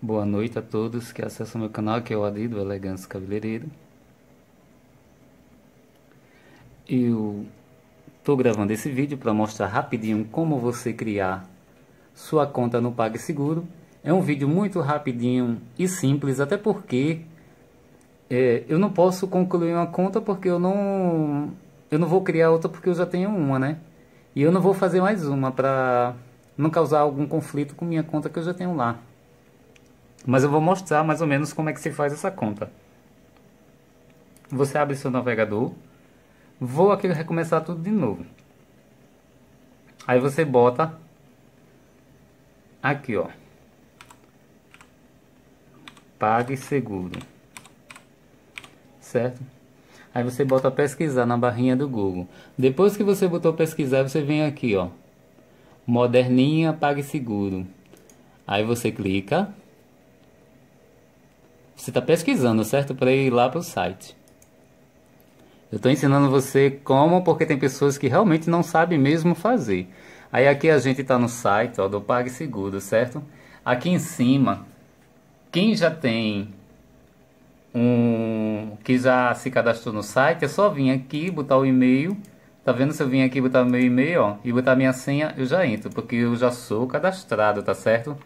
Boa noite a todos que acessam meu canal, que é o Adi do Elegância Cabeleireiro. Eu estou gravando esse vídeo para mostrar rapidinho como você criar sua conta no PagSeguro. É um vídeo muito rapidinho e simples, até porque é, eu não posso concluir uma conta porque eu não, eu não vou criar outra porque eu já tenho uma, né? E eu não vou fazer mais uma para não causar algum conflito com minha conta que eu já tenho lá. Mas eu vou mostrar mais ou menos como é que se faz essa conta. Você abre seu navegador. Vou aqui recomeçar tudo de novo. Aí você bota aqui, ó. Pague seguro. Certo? Aí você bota pesquisar na barrinha do Google. Depois que você botou pesquisar, você vem aqui, ó. Moderninha Pague Seguro. Aí você clica. Você está pesquisando, certo? Para ir lá para o site. Eu estou ensinando você como, porque tem pessoas que realmente não sabem mesmo fazer. Aí aqui a gente está no site ó, do PagSeguro, certo? Aqui em cima, quem já tem um que já se cadastrou no site, é só vir aqui, botar o e-mail. Tá vendo? Se eu vim aqui botar meu e-mail ó, e botar minha senha, eu já entro, porque eu já sou cadastrado, tá certo?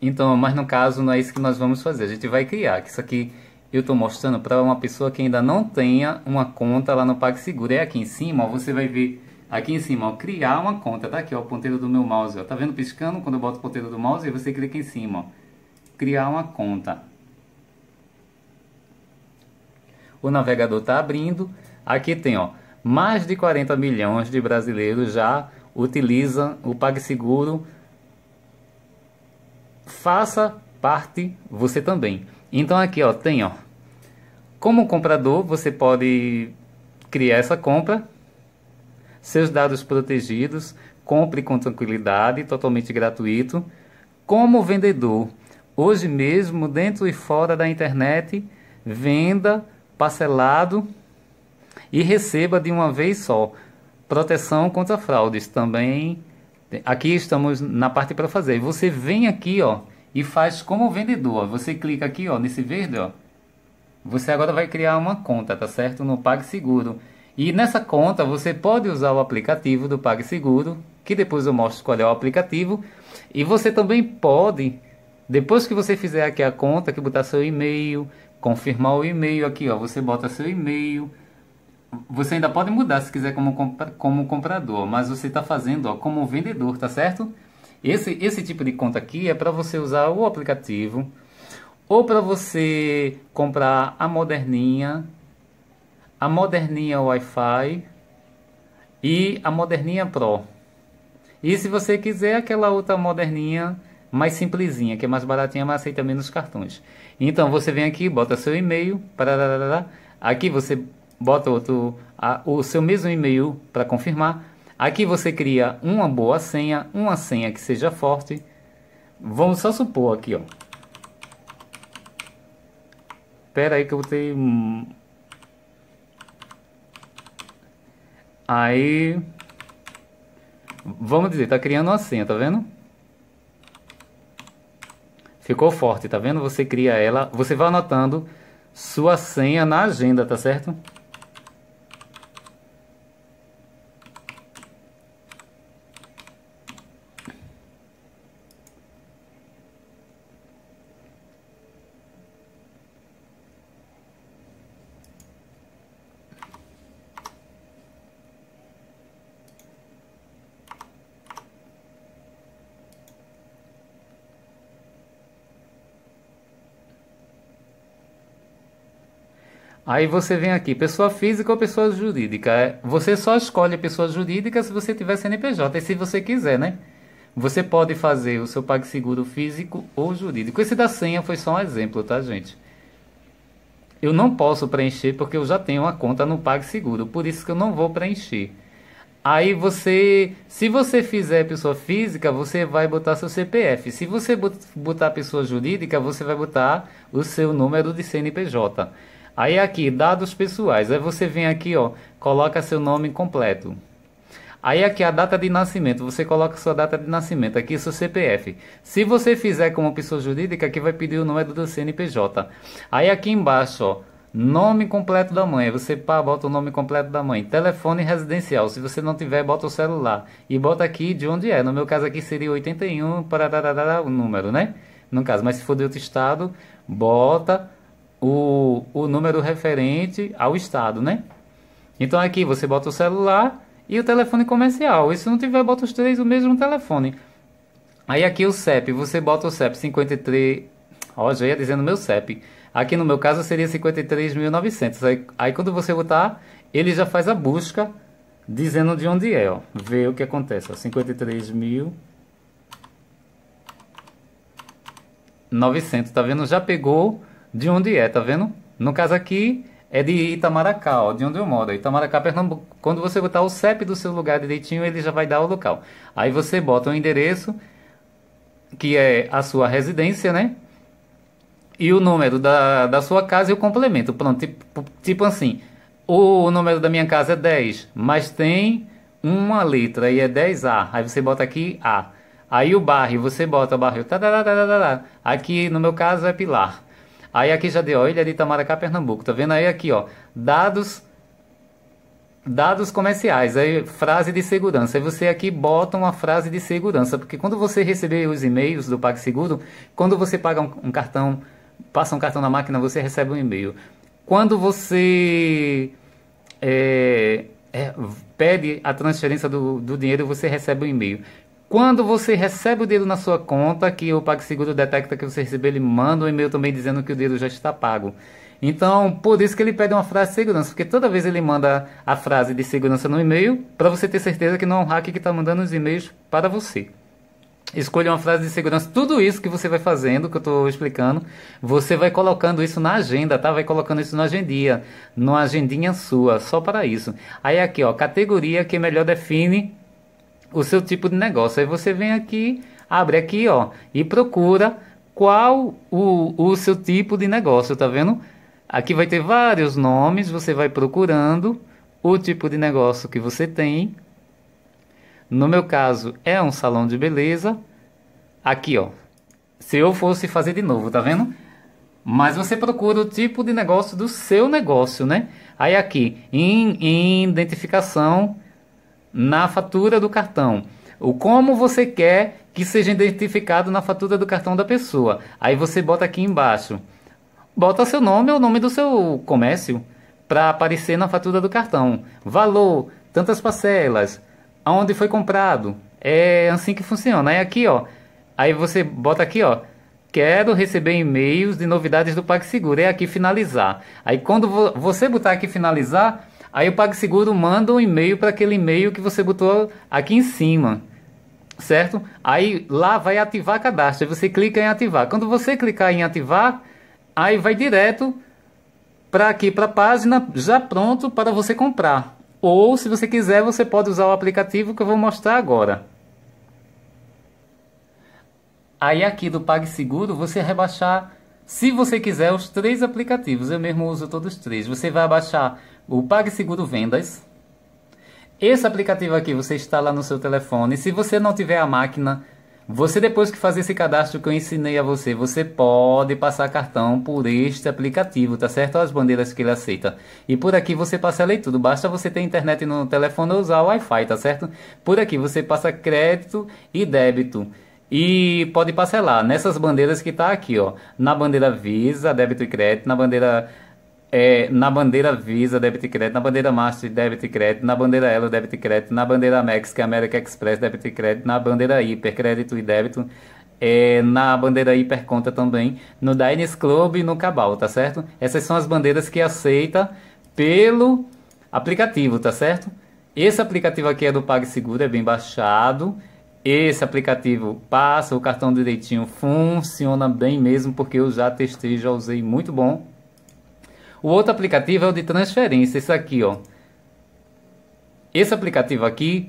Então, mas no caso não é isso que nós vamos fazer. A gente vai criar, que isso aqui eu estou mostrando para uma pessoa que ainda não tenha uma conta lá no PagSeguro. É aqui em cima, ó, você vai ver aqui em cima, ó, criar uma conta. Tá aqui, ó, o ponteiro do meu mouse, ó. Tá vendo piscando quando eu boto o ponteiro do mouse? E você clica em cima, ó. Criar uma conta. O navegador está abrindo. Aqui tem, ó, mais de 40 milhões de brasileiros já utilizam o PagSeguro faça parte você também. Então aqui ó, tem ó, como comprador você pode criar essa compra, seus dados protegidos, compre com tranquilidade, totalmente gratuito. Como vendedor, hoje mesmo dentro e fora da internet, venda parcelado e receba de uma vez só. Proteção contra fraudes também. Aqui estamos na parte para fazer. Você vem aqui, ó, e faz como vendedor. Você clica aqui, ó, nesse verde, ó. Você agora vai criar uma conta, tá certo? No PagSeguro. E nessa conta você pode usar o aplicativo do PagSeguro, que depois eu mostro qual é o aplicativo. E você também pode, depois que você fizer aqui a conta, que botar seu e-mail, confirmar o e-mail aqui, ó, você bota seu e-mail. Você ainda pode mudar se quiser como, como comprador, mas você está fazendo ó, como vendedor, tá certo? Esse, esse tipo de conta aqui é para você usar o aplicativo ou para você comprar a moderninha, a moderninha Wi-Fi e a moderninha Pro. E se você quiser aquela outra moderninha mais simplesinha, que é mais baratinha, mas aceita menos cartões. Então você vem aqui, bota seu e-mail, aqui você bota outro, a, o seu mesmo e-mail para confirmar. Aqui você cria uma boa senha, uma senha que seja forte. Vamos só supor aqui, ó. Pera aí que eu botei... Aí... Vamos dizer, tá criando uma senha, tá vendo? Ficou forte, tá vendo? Você cria ela, você vai anotando sua senha na agenda, tá certo? Aí você vem aqui, pessoa física ou pessoa jurídica. É, você só escolhe a pessoa jurídica se você tiver CNPJ, e se você quiser, né? Você pode fazer o seu PagSeguro físico ou jurídico. Esse da senha foi só um exemplo, tá, gente? Eu não posso preencher porque eu já tenho uma conta no PagSeguro, por isso que eu não vou preencher. Aí você, se você fizer pessoa física, você vai botar seu CPF. Se você botar pessoa jurídica, você vai botar o seu número de CNPJ. Aí é aqui, dados pessoais. Aí você vem aqui, ó, coloca seu nome completo. Aí aqui a data de nascimento, você coloca sua data de nascimento, aqui seu CPF. Se você fizer como pessoa jurídica, aqui vai pedir o nome do CNPJ. Aí aqui embaixo, ó, nome completo da mãe, você pá, bota o nome completo da mãe. Telefone residencial, se você não tiver, bota o celular. E bota aqui de onde é, no meu caso aqui seria 81, parararara, o número, né? No caso, mas se for de outro estado, bota o, o número referente ao estado, né? Então aqui você bota o celular e o telefone comercial. E se não tiver, bota os três o mesmo telefone. Aí aqui o CEP, você bota o CEP 53. Ó, já ia dizendo meu CEP. Aqui no meu caso seria 53.900. Aí, aí quando você botar, ele já faz a busca dizendo de onde é, ó. Vê o que acontece, ó. 53.900, tá vendo? Já pegou de onde é, tá vendo? No caso aqui é de Itamaracá, ó, de onde eu moro. É Itamaracá, Pernambuco. Quando você botar o CEP do seu lugar direitinho, ele já vai dar o local. Aí você bota o endereço, que é a sua residência, né? E o número da, da sua casa e o complemento. Pronto, tipo, tipo assim, o número da minha casa é 10, mas tem uma letra e é 10A. Aí você bota aqui A. Aí o bairro, você bota o bairro. Aqui no meu caso é Pilar. Aí aqui já deu, ó, Ilha de Itamaracá, Pernambuco. Tá vendo aí aqui, ó, dados dados comerciais, aí frase de segurança. Aí você aqui bota uma frase de segurança, porque quando você receber os e-mails do PagSeguro, quando você paga um, um cartão, passa um cartão na máquina, você recebe um e-mail. Quando você é, é, pede a transferência do, do dinheiro, você recebe um e-mail. Quando você recebe o dinheiro na sua conta, que o PagSeguro detecta que você recebeu, ele manda um e-mail também dizendo que o dinheiro já está pago. Então, por isso que ele pede uma frase de segurança, porque toda vez ele manda a frase de segurança no e-mail, para você ter certeza que não é um hack que está mandando os e-mails para você. Escolha uma frase de segurança. Tudo isso que você vai fazendo, que eu estou explicando, você vai colocando isso na agenda, tá? Vai colocando isso na agendinha, numa agendinha sua, só para isso. Aí aqui, ó, categoria que melhor define o seu tipo de negócio. Aí você vem aqui, abre aqui, ó, e procura qual o, o seu tipo de negócio, tá vendo? Aqui vai ter vários nomes, você vai procurando o tipo de negócio que você tem. No meu caso, é um salão de beleza. Aqui, ó. Se eu fosse fazer de novo, tá vendo? Mas você procura o tipo de negócio do seu negócio, né? Aí aqui, em, em identificação, na fatura do cartão. O como você quer que seja identificado na fatura do cartão da pessoa. Aí você bota aqui embaixo. Bota seu nome ou o nome do seu comércio para aparecer na fatura do cartão. Valor, tantas parcelas, aonde foi comprado. É assim que funciona. É aqui, ó. Aí você bota aqui, ó. Quero receber e-mails de novidades do PagSeguro. É aqui finalizar. Aí quando vo você botar aqui finalizar, Aí o PagSeguro manda um e-mail para aquele e-mail que você botou aqui em cima, certo? Aí lá vai ativar cadastro, aí você clica em ativar. Quando você clicar em ativar, aí vai direto para aqui para a página já pronto para você comprar. Ou se você quiser, você pode usar o aplicativo que eu vou mostrar agora. Aí aqui do PagSeguro você rebaixar, se você quiser, os três aplicativos. Eu mesmo uso todos os três. Você vai baixar o PagSeguro Vendas. Esse aplicativo aqui você instala no seu telefone. Se você não tiver a máquina, você depois que fazer esse cadastro que eu ensinei a você, você pode passar cartão por este aplicativo, tá certo? As bandeiras que ele aceita. E por aqui você passa a tudo. Basta você ter internet no telefone ou usar o Wi-Fi, tá certo? Por aqui você passa crédito e débito. E pode parcelar nessas bandeiras que tá aqui, ó. Na bandeira Visa, débito e crédito, na bandeira é, na bandeira Visa, débito e crédito, na bandeira Master, débito e crédito, na bandeira Elo, débito e crédito, na bandeira Amex, que é América Express, débito e crédito, na bandeira Hiper, crédito e débito, é, na bandeira Hiperconta também, no Diners Club e no Cabal, tá certo? Essas são as bandeiras que aceita pelo aplicativo, tá certo? Esse aplicativo aqui é do PagSeguro, é bem baixado. Esse aplicativo passa o cartão direitinho, funciona bem mesmo, porque eu já testei, já usei, muito bom, o outro aplicativo é o de transferência, esse aqui, ó. Esse aplicativo aqui,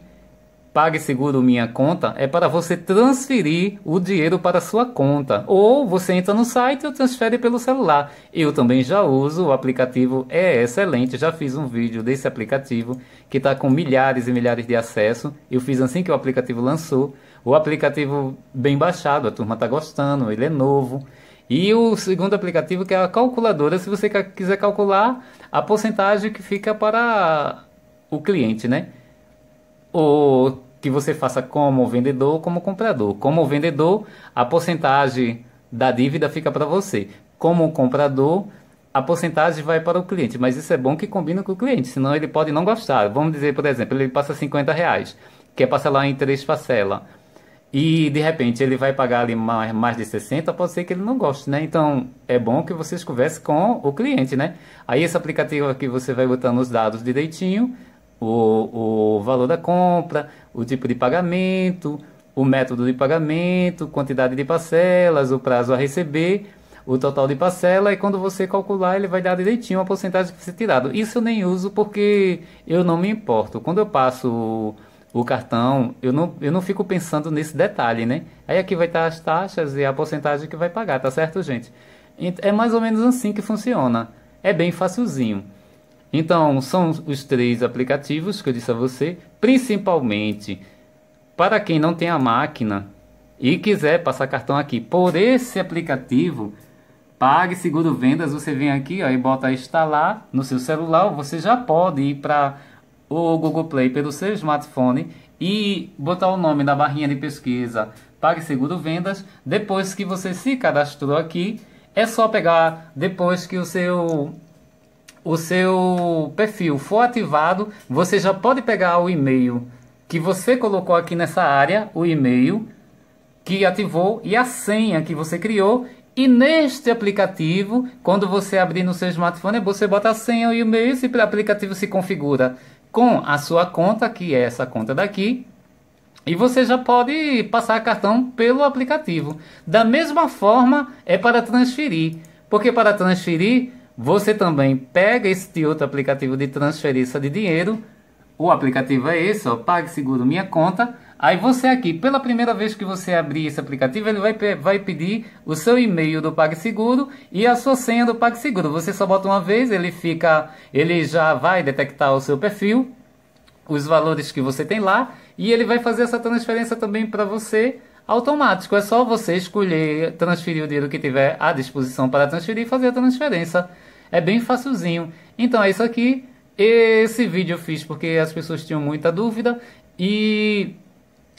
seguro Minha Conta, é para você transferir o dinheiro para sua conta. Ou você entra no site ou transfere pelo celular. Eu também já uso, o aplicativo é excelente. Já fiz um vídeo desse aplicativo que está com milhares e milhares de acesso. Eu fiz assim que o aplicativo lançou. O aplicativo bem baixado, a turma está gostando, ele é novo. E o segundo aplicativo que é a calculadora, se você quiser calcular a porcentagem que fica para o cliente, né? Ou que você faça como vendedor ou como comprador. Como vendedor, a porcentagem da dívida fica para você. Como comprador, a porcentagem vai para o cliente, mas isso é bom que combina com o cliente, senão ele pode não gostar. Vamos dizer, por exemplo, ele passa 50 reais, quer parcelar em três parcelas e de repente ele vai pagar ali mais, mais de 60, pode ser que ele não goste, né? Então é bom que vocês conversem com o cliente, né? Aí esse aplicativo aqui você vai botando os dados direitinho, o, o valor da compra, o tipo de pagamento, o método de pagamento, quantidade de parcelas, o prazo a receber, o total de parcela e quando você calcular ele vai dar direitinho a porcentagem que você tirado. Isso eu nem uso porque eu não me importo. Quando eu passo o cartão, eu não, eu não fico pensando nesse detalhe, né? Aí aqui vai estar as taxas e a porcentagem que vai pagar, tá certo, gente? É mais ou menos assim que funciona. É bem facilzinho. Então, são os três aplicativos que eu disse a você, principalmente para quem não tem a máquina e quiser passar cartão aqui por esse aplicativo, Pague Seguro Vendas, você vem aqui ó, e bota instalar no seu celular, você já pode ir para o Google Play pelo seu smartphone e botar o nome na barrinha de pesquisa segundo Vendas, depois que você se cadastrou aqui, é só pegar depois que o seu o seu perfil for ativado, você já pode pegar o e-mail que você colocou aqui nessa área, o e-mail que ativou e a senha que você criou. E neste aplicativo, quando você abrir no seu smartphone, você bota a senha e o e-mail e esse aplicativo se configura com a sua conta, que é essa conta daqui, e você já pode passar cartão pelo aplicativo. Da mesma forma é para transferir, porque para transferir você também pega esse outro aplicativo de transferência de dinheiro. O aplicativo é esse, ó, PagSeguro Minha Conta Aí você aqui, pela primeira vez que você abrir esse aplicativo, ele vai, vai pedir o seu e-mail do PagSeguro e a sua senha do PagSeguro. Você só bota uma vez, ele fica, ele já vai detectar o seu perfil, os valores que você tem lá e ele vai fazer essa transferência também para você automático. É só você escolher transferir o dinheiro que tiver à disposição para transferir e fazer a transferência. É bem facilzinho. Então é isso aqui. Esse vídeo eu fiz porque as pessoas tinham muita dúvida e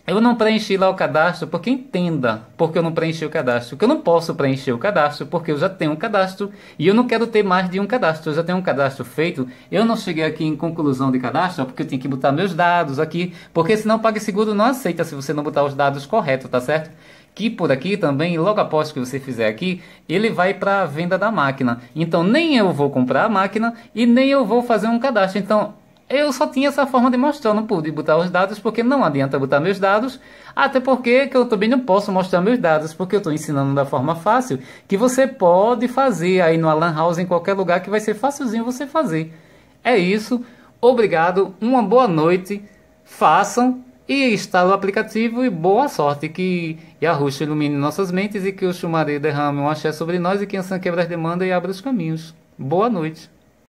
eu não preenchi lá o cadastro porque entenda porque eu não preenchi o cadastro. Que eu não posso preencher o cadastro porque eu já tenho um cadastro e eu não quero ter mais de um cadastro. Eu já tenho um cadastro feito. Eu não cheguei aqui em conclusão de cadastro porque eu tenho que botar meus dados aqui. Porque senão o PagSeguro não aceita se você não botar os dados corretos, tá certo? que por aqui também, logo após que você fizer aqui, ele vai para a venda da máquina. Então, nem eu vou comprar a máquina e nem eu vou fazer um cadastro. Então, eu só tinha essa forma de mostrar, não pude botar os dados porque não adianta botar meus dados, até porque que eu também não posso mostrar meus dados, porque eu estou ensinando da forma fácil, que você pode fazer aí no Alan House, em qualquer lugar, que vai ser facilzinho você fazer. É isso, obrigado, uma boa noite, façam e instalem o aplicativo e boa sorte que Yahushua ilumine nossas mentes e que o Shumari derrame um axé sobre nós e que a quebra as demandas e abra os caminhos. Boa noite.